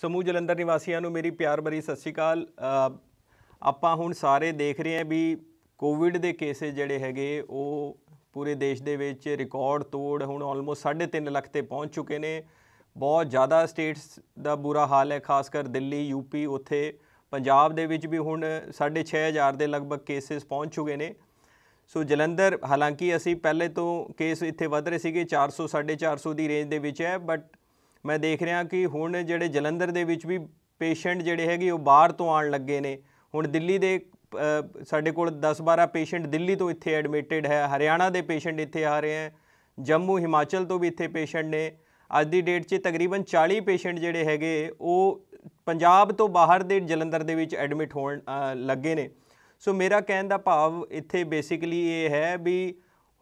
ਸਮੂਹ ਜਲੰਧਰ ਨਿਵਾਸੀਆਂ ਨੂੰ ਮੇਰੀ ਪਿਆਰ ਭਰੀ ਸਤਿ ਸ਼੍ਰੀ ਅਕਾਲ ਆਪਾਂ ਹੁਣ ਸਾਰੇ ਦੇਖ ਰਹੇ ਹਾਂ ਵੀ ਕੋਵਿਡ ਦੇ ਕੇਸੇ ਜਿਹੜੇ ਹੈਗੇ ਉਹ ਪੂਰੇ ਦੇਸ਼ ਦੇ ਵਿੱਚ ਰਿਕਾਰਡ ਤੋੜ ਹੁਣ ਆਲਮੋਸਟ 3.5 ਲੱਖ ਤੇ ਪਹੁੰਚ ਚੁੱਕੇ ਨੇ ਬਹੁਤ ਜ਼ਿਆਦਾ ਸਟੇਟਸ ਦਾ ਬੁਰਾ ਹਾਲ ਹੈ ਖਾਸ ਕਰ ਦਿੱਲੀ ਯੂਪੀ ਉੱਥੇ ਪੰਜਾਬ ਦੇ ਵਿੱਚ ਵੀ ਹੁਣ 6.5000 ਦੇ ਲਗਭਗ ਕੇਸਸ ਪਹੁੰਚ ਚੁੱਕੇ ਨੇ ਸੋ ਜਲੰਧਰ ਹਾਲਾਂਕਿ ਅਸੀਂ ਪਹਿਲੇ ਤੋਂ ਕੇਸ ਇੱਥੇ ਵਧ ਰਹੇ ਸੀਗੇ 400 450 ਦੀ ਰੇਂਜ ਦੇ ਵਿੱਚ ਹੈ ਬਟ ਮੈਂ ਦੇਖ ਰਿਹਾ ਕਿ ਹੁਣ ਜਿਹੜੇ ਜਲੰਧਰ ਦੇ ਵਿੱਚ ਵੀ ਪੇਸ਼ੈਂਟ ਜਿਹੜੇ ਹੈਗੇ ਉਹ ਬਾਹਰ ਤੋਂ ਆਣ ਲੱਗੇ ਨੇ ਹੁਣ ਦਿੱਲੀ ਦੇ ਸਾਡੇ ਕੋਲ 10-12 ਪੇਸ਼ੈਂਟ ਦਿੱਲੀ ਤੋਂ ਇੱਥੇ ਐਡਮਿਟਡ ਹੈ ਹਰਿਆਣਾ ਦੇ ਪੇਸ਼ੈਂਟ ਇੱਥੇ ਆ ਰਹੇ ਹੈ ਜੰਮੂ ਹਿਮਾਚਲ ਤੋਂ ਵੀ ਇੱਥੇ ਪੇਸ਼ੈਂਟ ਨੇ ਅੱਜ ਦੀ ਡੇਟ 'ਚ ਤਕਰੀਬਨ 40 ਪੇਸ਼ੈਂਟ ਜਿਹੜੇ ਹੈਗੇ ਉਹ ਪੰਜਾਬ ਤੋਂ ਬਾਹਰ ਦੇ ਜਲੰਧਰ ਦੇ ਵਿੱਚ ਐਡਮਿਟ ਹੋਣ ਲੱਗੇ ਨੇ ਸੋ ਮੇਰਾ ਕਹਿਣ ਦਾ ਭਾਵ ਇੱਥੇ ਬੇਸਿਕਲੀ ਇਹ ਹੈ ਵੀ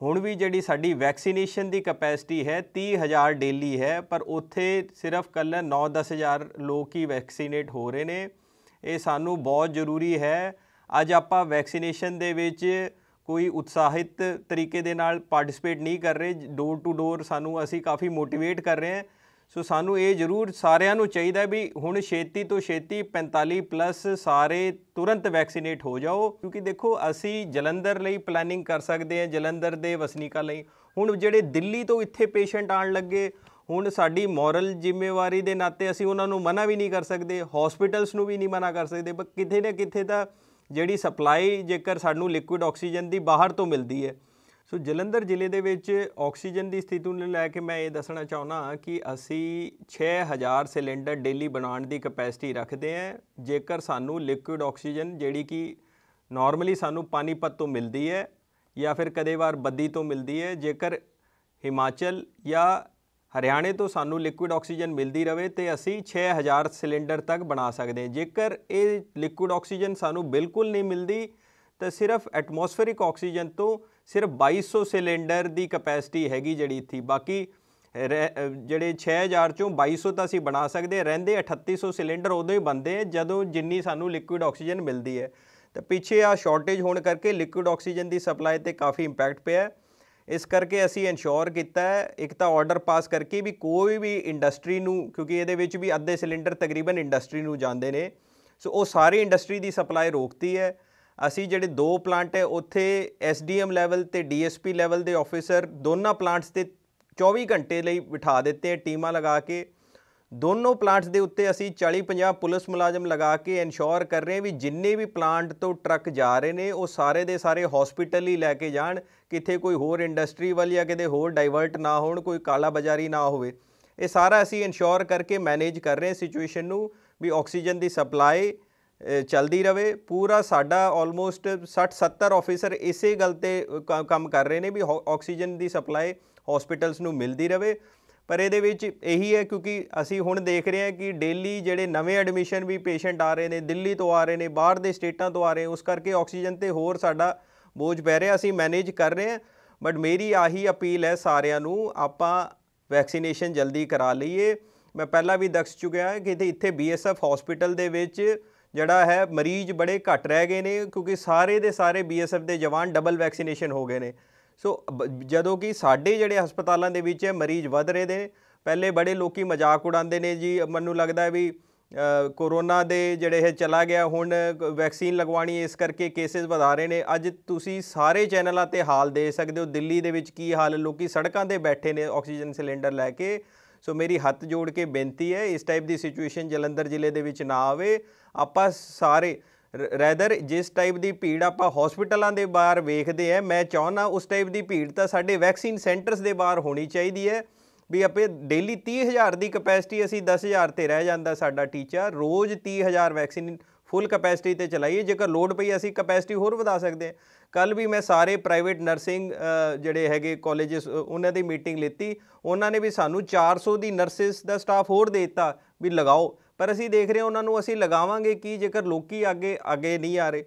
ਹੁਣ ਵੀ ਜਿਹੜੀ ਸਾਡੀ ਵੈਕਸੀਨੇਸ਼ਨ ਦੀ ਕਪੈਸਿਟੀ ਹੈ 30000 ਡੇਲੀ ਹੈ ਪਰ ਉੱਥੇ ਸਿਰਫ ਕੱਲ 9-10000 ਲੋਕ ਹੀ ਵੈਕਸੀਨੇਟ ਹੋ ਰਹੇ ਨੇ ਇਹ ਸਾਨੂੰ ਬਹੁਤ ਜ਼ਰੂਰੀ ਹੈ ਅੱਜ ਆਪਾਂ ਵੈਕਸੀਨੇਸ਼ਨ ਦੇ ਵਿੱਚ ਕੋਈ ਉਤਸ਼ਾਹਿਤ ਤਰੀਕੇ ਦੇ ਨਾਲ ਪਾਰਟਿਸਿਪੇਟ ਨਹੀਂ ਕਰ ਰਹੇ ਡੋਰ ਟੂ ਡੋਰ ਸਾਨੂੰ ਅਸੀਂ ਕਾਫੀ ਮੋਟੀਵੇਟ ਕਰ ਰਹੇ ਹਾਂ ਸੋ ਸਾਨੂੰ ਇਹ ਜ਼ਰੂਰ ਸਾਰਿਆਂ ਨੂੰ ਚਾਹੀਦਾ ਵੀ ਹੁਣ ਛੇਤੀ ਤੋਂ ਛੇਤੀ 45 ਪਲੱਸ ਸਾਰੇ ਤੁਰੰਤ ਵੈਕਸੀਨੇਟ ਹੋ ਜਾਓ ਕਿਉਂਕਿ ਦੇਖੋ ਅਸੀਂ ਜਲੰਧਰ ਲਈ ਪਲੈਨਿੰਗ ਕਰ ਸਕਦੇ ਹਾਂ ਜਲੰਧਰ ਦੇ ਵਸਨੀਕਾਂ ਲਈ ਹੁਣ ਜਿਹੜੇ ਦਿੱਲੀ ਤੋਂ ਇੱਥੇ ਪੇਸ਼ੈਂਟ ਆਣ ਲੱਗੇ ਹੁਣ ਸਾਡੀ ਮੋਰਲ ਜ਼ਿੰਮੇਵਾਰੀ ਦੇ ਨਾਤੇ ਅਸੀਂ ਉਹਨਾਂ ਨੂੰ ਮਨਾ ਵੀ ਨਹੀਂ ਕਰ ਸਕਦੇ ਹਸਪੀਟਲਸ ਨੂੰ ਵੀ ਨਹੀਂ ਮਨਾ ਕਰ ਸਕਦੇ ਪਰ ਕਿਤੇ ਨਾ ਕਿਤੇ ਤਾਂ ਜਿਹੜੀ ਸਪਲਾਈ ਜੇਕਰ ਸਾਨੂੰ ਲਿਕੁਇਡ ਆਕਸੀਜਨ ਦੀ ਬਾਹਰ ਤੋਂ ਮਿਲਦੀ ਹੈ ਸੋ ਜਲੰਧਰ ਜ਼ਿਲ੍ਹੇ ਦੇ ਵਿੱਚ ਆਕਸੀਜਨ ਦੀ ਸਥਿਤੀ ਨੂੰ ਲੈ ਕੇ ਮੈਂ ਇਹ ਦੱਸਣਾ ਚਾਹੁੰਦਾ ਕਿ ਅਸੀਂ 6000 ਸਿਲੰਡਰ ਡੇਲੀ ਬਣਾਉਣ ਦੀ ਕਪੈਸਿਟੀ ਰੱਖਦੇ ਹਾਂ ਜੇਕਰ ਸਾਨੂੰ ਲਿਕੁਇਡ ਆਕਸੀਜਨ ਜਿਹੜੀ ਕਿ ਨਾਰਮਲੀ ਸਾਨੂੰ ਪਾਣੀਪਤ ਤੋਂ ਮਿਲਦੀ ਹੈ ਜਾਂ ਫਿਰ ਕਦੇ ਵਾਰ ਬੱਦੀ ਤੋਂ ਮਿਲਦੀ ਹੈ ਜੇਕਰ ਹਿਮਾਚਲ ਜਾਂ ਹਰਿਆਣੇ ਤੋਂ ਸਾਨੂੰ ਲਿਕੁਇਡ ਆਕਸੀਜਨ ਮਿਲਦੀ ਰਵੇ ਤੇ ਅਸੀਂ 6000 ਸਿਲੰਡਰ ਤੱਕ ਬਣਾ ਸਕਦੇ ਹਾਂ ਜੇਕਰ ਇਹ ਲਿਕੁਇਡ ਆਕਸੀਜਨ ਸਾਨੂੰ ਬਿਲਕੁਲ ਨਹੀਂ ਮਿਲਦੀ ਤਾਂ ਸਿਰਫ ਐਟਮੋਸਫੇਰਿਕ ਆਕਸੀਜਨ ਤੋਂ ਸਿਰਫ 2200 ਸਿਲੰਡਰ ਦੀ ਕਪੈਸਿਟੀ ਹੈਗੀ ਜਿਹੜੀ ਥੀ ਬਾਕੀ ਜਿਹੜੇ 6000 ਚੋਂ 2200 ਤਾਂ ਅਸੀਂ ਬਣਾ ਸਕਦੇ ਰਹਿੰਦੇ 3800 ਸਿਲੰਡਰ ਉਦੋਂ ਹੀ ਬੰਦੇ ਜਦੋਂ ਜਿੰਨੀ ਸਾਨੂੰ ਲਿਕੁਇਡ ਆਕਸੀਜਨ ਮਿਲਦੀ ਹੈ ਤਾਂ ਪਿੱਛੇ ਆ ਸ਼ਾਰਟੇਜ ਹੋਣ ਕਰਕੇ ਲਿਕੁਇਡ ਆਕਸੀਜਨ ਦੀ ਸਪਲਾਈ ਤੇ ਕਾਫੀ ਇੰਪੈਕਟ ਪਿਆ ਇਸ ਕਰਕੇ ਅਸੀਂ ਇਨਸ਼ੋਰ ਕੀਤਾ ਇੱਕ ਤਾਂ ਆਰਡਰ ਪਾਸ ਕਰਕੇ ਵੀ ਕੋਈ ਵੀ ਇੰਡਸਟਰੀ ਨੂੰ ਕਿਉਂਕਿ ਇਹਦੇ ਵਿੱਚ ਵੀ ਅੱਧੇ ਸਿਲੰਡਰ ਤਕਰੀਬਨ ਇੰਡਸਟਰੀ ਨੂੰ ਜਾਂਦੇ ਨੇ ਸੋ ਉਹ ਸਾਰੀ ਇੰਡਸਟਰੀ ਦੀ ਸਪਲਾਈ ਰੋਕਤੀ ਹੈ ਅਸੀਂ ਜਿਹੜੇ ਦੋ ਪਲਾਂਟ ਹੈ ਉੱਥੇ ਐਸਡੀਐਮ ਲੈਵਲ ਤੇ ਡੀਐਸਪੀ ਲੈਵਲ ਦੇ ਆਫੀਸਰ ਦੋਨਾਂ ਪਲਾਂਟਸ ਤੇ 24 ਘੰਟੇ ਲਈ ਬਿਠਾ ਦਿੱਤੇ ਟੀਮਾਂ ਲਗਾ ਕੇ ਦੋਨੋਂ ਪਲਾਂਟਸ ਦੇ ਉੱਤੇ ਅਸੀਂ 40-50 ਪੁਲਿਸ ਮੁਲਾਜ਼ਮ ਲਗਾ ਕੇ ਇਨਸ਼ੋਰ ਕਰ ਰਹੇ ਹਾਂ ਵੀ ਜਿੰਨੇ ਵੀ ਪਲਾਂਟ ਤੋਂ ਟਰੱਕ ਜਾ ਰਹੇ ਨੇ ਉਹ ਸਾਰੇ ਦੇ ਸਾਰੇ ਹਸਪੀਟਲ ਹੀ ਲੈ ਕੇ ਜਾਣ ਕਿਤੇ ਕੋਈ ਹੋਰ ਇੰਡਸਟਰੀ ਵੱਲ ਜਾਂ ਕਿਤੇ ਹੋਰ ਡਾਈਵਰਟ ਨਾ ਹੋਣ ਕੋਈ ਕਾਲਾ ਬਾਜ਼ਾਰੀ ਨਾ ਹੋਵੇ ਇਹ ਸਾਰਾ ਅਸੀਂ ਇਨਸ਼ੋਰ ਕਰਕੇ ਮੈਨੇਜ ਕਰ ਰਹੇ ਹਾਂ ਸਿਚੁਏਸ਼ਨ ਨੂੰ ਵੀ ਆਕਸੀਜਨ ਦੀ ਸਪਲਾਈ ਚਲਦੀ ਰਵੇ ਪੂਰਾ ਸਾਡਾ ਆਲਮੋਸਟ 60 70 ਆਫੀਸਰ ਇਸੇ ਗੱਲ ਤੇ ਕੰਮ ਕਰ ਰਹੇ ਨੇ ਵੀ ਆਕਸੀਜਨ ਦੀ ਸਪਲਾਈ ਹਸਪੀਟਲਸ ਨੂੰ ਮਿਲਦੀ ਰਵੇ ਪਰ ਇਹਦੇ ਵਿੱਚ ਇਹੀ ਹੈ ਕਿਉਂਕਿ ਅਸੀਂ ਹੁਣ ਦੇਖ ਰਹੇ ਹਾਂ ਕਿ ਡੇਲੀ ਜਿਹੜੇ ਨਵੇਂ ਐਡਮਿਸ਼ਨ ਵੀ ਪੇਸ਼ੈਂਟ ਆ ਰਹੇ ਨੇ ਦਿੱਲੀ ਤੋਂ ਆ ਰਹੇ ਨੇ ਬਾਹਰ ਦੇ ਸਟੇਟਾਂ ਤੋਂ ਆ ਰਹੇ ਉਸ ਕਰਕੇ ਆਕਸੀਜਨ ਤੇ ਹੋਰ ਸਾਡਾ ਬੋਝ ਪੈ ਰਿਹਾ ਅਸੀਂ ਮੈਨੇਜ ਕਰ ਰਹੇ ਹਾਂ ਬਟ ਮੇਰੀ ਆਹੀ ਅਪੀਲ ਹੈ ਸਾਰਿਆਂ ਨੂੰ ਆਪਾਂ ਵੈਕਸੀਨੇਸ਼ਨ ਜਲਦੀ ਕਰਾ ਲਈਏ ਮੈਂ ਪਹਿਲਾਂ ਵੀ ਦੱਸ ਚੁੱਕਿਆ ਹਾਂ ਕਿ ਇੱਥੇ ਬੀਐਸਐਫ ਹਸਪੀਟਲ ਦੇ ਵਿੱਚ ਜਿਹੜਾ ਹੈ ਮਰੀਜ਼ ਬੜੇ ਘੱਟ ਰਹਿ ਗਏ ਨੇ ਕਿਉਂਕਿ ਸਾਰੇ ਦੇ ਸਾਰੇ ਬੀਐਸਐਫ ਦੇ ਜਵਾਨ ਡਬਲ ਵੈਕਸੀਨੇਸ਼ਨ ਹੋ ਗਏ ਨੇ ਸੋ ਜਦੋਂ ਕਿ ਸਾਡੇ ਜਿਹੜੇ ਹਸਪਤਾਲਾਂ ਦੇ ਵਿੱਚ ਮਰੀਜ਼ ਵਧ ਰਹੇ ਨੇ ਪਹਿਲੇ ਬੜੇ ਲੋਕੀ ਮਜ਼ਾਕ ਉਡਾਉਂਦੇ ਨੇ ਜੀ ਮੈਨੂੰ ਲੱਗਦਾ ਵੀ ਕੋਰੋਨਾ ਦੇ ਜਿਹੜੇ ਇਹ ਚਲਾ ਗਿਆ ਹੁਣ ਵੈਕਸੀਨ ਲਗਵਾਣੀ ਇਸ ਕਰਕੇ ਕੇਸਸ ਵਧਾ ਰਹੇ ਨੇ ਅੱਜ ਤੁਸੀਂ ਸਾਰੇ ਚੈਨਲਾਂ ਤੇ ਹਾਲ ਦੇ ਸਕਦੇ ਹੋ ਦਿੱਲੀ ਦੇ ਵਿੱਚ ਕੀ ਹਾਲ ਲੋਕੀ ਸੜਕਾਂ ਤੇ ਬੈਠੇ ਨੇ ਆਕਸੀਜਨ ਸਿਲੰਡਰ ਲੈ ਕੇ ਸੋ ਮੇਰੀ ਹੱਥ ਜੋੜ ਕੇ ਬੇਨਤੀ ਹੈ ਇਸ ਟਾਈਪ ਦੀ ਸਿਚੁਏਸ਼ਨ ਜਲੰਧਰ ਜ਼ਿਲ੍ਹੇ ਦੇ ਵਿੱਚ ਨਾ ਆਵੇ ਆਪਾਂ ਸਾਰੇ ਰੈਦਰ ਜਿਸ ਟਾਈਪ ਦੀ ਭੀੜ ਆਪਾਂ ਹਸਪੀਟਲਾਂ ਦੇ ਬਾਹਰ ਵੇਖਦੇ ਆ ਮੈਂ ਚਾਹੁੰਦਾ ਉਸ ਟਾਈਪ ਦੀ ਭੀੜ ਤਾਂ ਸਾਡੇ ਵੈਕਸੀਨ ਸੈਂਟਰਸ ਦੇ ਬਾਹਰ ਹੋਣੀ ਚਾਹੀਦੀ ਹੈ ਵੀ ਆਪੇ ਡੇਲੀ 30000 ਦੀ ਕਪੈਸਿਟੀ ਅਸੀਂ 10000 ਤੇ ਰਹਿ ਜਾਂਦਾ ਸਾਡਾ ਟੀਚਾ ਰੋਜ਼ 30000 ਵੈਕਸੀਨ ਫੁੱਲ ਕਪੈਸਿਟੀ ਤੇ ਚਲਾਈਏ ਜੇਕਰ ਲੋਡ ਪਈ ਅਸੀਂ ਕਪੈਸਿਟੀ ਹੋਰ ਵਧਾ ਸਕਦੇ ਹਾਂ ਕੱਲ ਵੀ ਮੈਂ ਸਾਰੇ ਪ੍ਰਾਈਵੇਟ ਨਰਸਿੰਗ ਜਿਹੜੇ ਹੈਗੇ ਕਾਲਜਸ ਉਹਨਾਂ ਦੀ ਮੀਟਿੰਗ ਲੀਤੀ ਉਹਨਾਂ ਨੇ ਵੀ ਸਾਨੂੰ 400 ਦੀ ਨਰਸਿਸ ਦਾ ਸਟਾਫ ਹੋਰ ਦੇ ਦਿੱਤਾ ਵੀ ਲਗਾਓ ਪਰ ਅਸੀਂ ਦੇਖ ਰਹੇ ਹਾਂ ਉਹਨਾਂ ਨੂੰ ਅਸੀਂ ਲਗਾਵਾਂਗੇ ਕੀ ਜੇਕਰ ਲੋਕੀ ਅੱਗੇ ਅੱਗੇ ਨਹੀਂ ਆ ਰਹੇ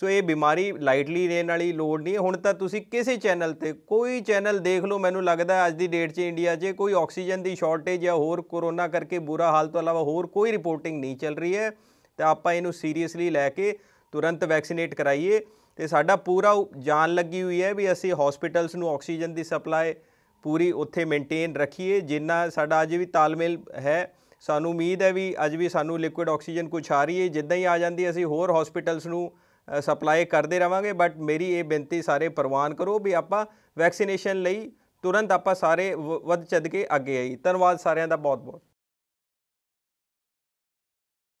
ਸੋ ਇਹ ਬਿਮਾਰੀ ਲਾਈਟਲੀ ਰੇਨ ਵਾਲੀ ਲੋਡ ਨਹੀਂ ਹੁਣ ਤਾਂ ਤੁਸੀਂ ਕਿਸੇ ਚੈਨਲ ਤੇ ਕੋਈ ਚੈਨਲ ਦੇਖ ਲਓ ਮੈਨੂੰ ਲੱਗਦਾ ਅੱਜ ਦੀ ਡੇਟ 'ਚ ਇੰਡੀਆ 'ਚ ਕੋਈ ਆਕਸੀਜਨ ਦੀ ਸ਼ਾਰਟੇਜ ਜਾਂ ਹੋਰ ਕੋਰੋਨਾ ਕਰਕੇ ਬੁਰਾ ਹਾਲ ਤੋਂ ਇਲਾਵਾ ਹੋਰ ਕੋਈ ਰਿਪੋਰਟਿੰਗ ਨਹੀਂ ਚੱਲ ਰਹੀ ਹੈ ਤੇ ਆਪਾਂ ਇਹਨੂੰ ਸੀਰੀਅਸਲੀ ਲੈ ਕੇ ਤੁਰੰਤ ਵੈਕਸੀਨੇਟ ਕਰਾਈਏ ਤੇ ਸਾਡਾ ਪੂਰਾ ਜਾਨ ਲੱਗੀ ਹੋਈ ਹੈ ਵੀ ਅਸੀਂ ਹਸਪੀਟਲਸ ਨੂੰ ਆਕਸੀਜਨ ਦੀ ਸਪਲਾਈ ਪੂਰੀ ਉੱਥੇ ਮੇਨਟੇਨ ਰੱਖੀਏ ਜਿੰਨਾ ਸਾਡਾ ਅੱਜ ਵੀ ਤਾਲਮੇਲ ਹੈ ਸਾਨੂੰ ਉਮੀਦ ਹੈ ਵੀ ਅੱਜ ਵੀ ਸਾਨੂੰ ਲਿਕੁਇਡ ਆਕਸੀਜਨ ਕੁਝ ਆ ਰਹੀ ਹੈ ਜਿੱਦਾਂ ਹੀ ਆ ਜਾਂਦੀ ਅਸੀਂ ਹੋਰ ਹਸਪੀਟਲਸ ਨੂੰ ਸਪਲਾਈ ਕਰਦੇ ਰਵਾਂਗੇ ਬਟ ਮੇਰੀ ਇਹ ਬੇਨਤੀ ਸਾਰੇ ਪ੍ਰਵਾਨ ਕਰੋ ਵੀ ਆਪਾਂ ਵੈਕਸੀਨੇਸ਼ਨ ਲਈ ਤੁਰੰਤ ਆਪਾਂ ਸਾਰੇ ਵੱਧ ਚੱਦ ਕੇ ਅੱਗੇ ਆਈ ਧੰਨਵਾਦ ਸਾਰਿਆਂ ਦਾ ਬਹੁਤ ਬਹੁਤ